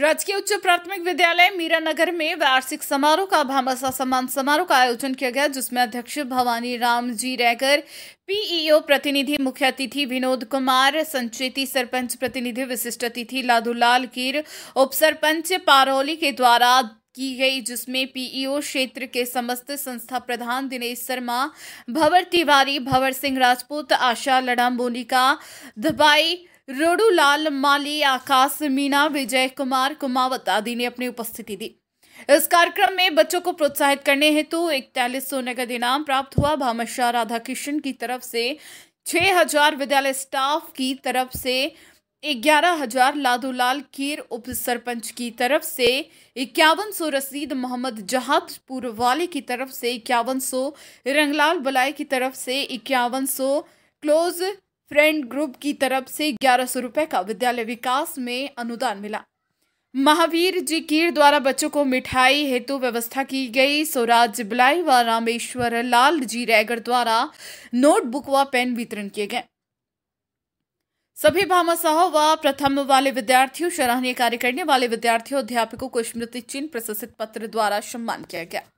राजकीय उच्च प्राथमिक विद्यालय मीरानगर में वार्षिक समारोह का भामसा सम्मान समारोह का आयोजन किया गया जिसमें अध्यक्ष भवानी राम जी रैगर पीईओ e प्रतिनिधि मुख्य अतिथि विनोद कुमार संचेती सरपंच प्रतिनिधि विशिष्ट अतिथि लादूलाल कीर उप सरपंच पारौली के द्वारा की गई जिसमें पीईओ e क्षेत्र के समस्त संस्था प्रधान दिनेश शर्मा भवर तिवारी भवर सिंह राजपूत आशा लड़ाम बोनिका धबाई रोडूलाल माली आकाश मीणा विजय कुमार कुमावत आदि ने अपनी उपस्थिति दी इस कार्यक्रम में बच्चों को प्रोत्साहित करने हेतु इकतालीस सौ नगद इनाम प्राप्त हुआ भामशाह कृष्ण की तरफ से छः हजार विद्यालय स्टाफ की तरफ से ग्यारह हजार लादूलाल कीर उप सरपंच की तरफ से इक्यावन सौ रसीद मोहम्मद जहाद पूर्व वाले की तरफ से इक्यावन सौ रंगलाल बलाई की तरफ से इक्यावन सौ क्लोज फ्रेंड ग्रुप की तरफ से ग्यारह सौ रुपये का विद्यालय विकास में अनुदान मिला महावीर जी कीर द्वारा बच्चों को मिठाई हेतु व्यवस्था की गई स्वराज बिलाई व रामेश्वर लाल जी रैगर द्वारा नोटबुक व पेन वितरण किए गए सभी भामाशाहों व वा प्रथम वाले विद्यार्थियों सराहनीय कार्य करने वाले विद्यार्थियों अध्यापकों को स्मृति चिन्ह प्रशस्त पत्र द्वारा सम्मान किया गया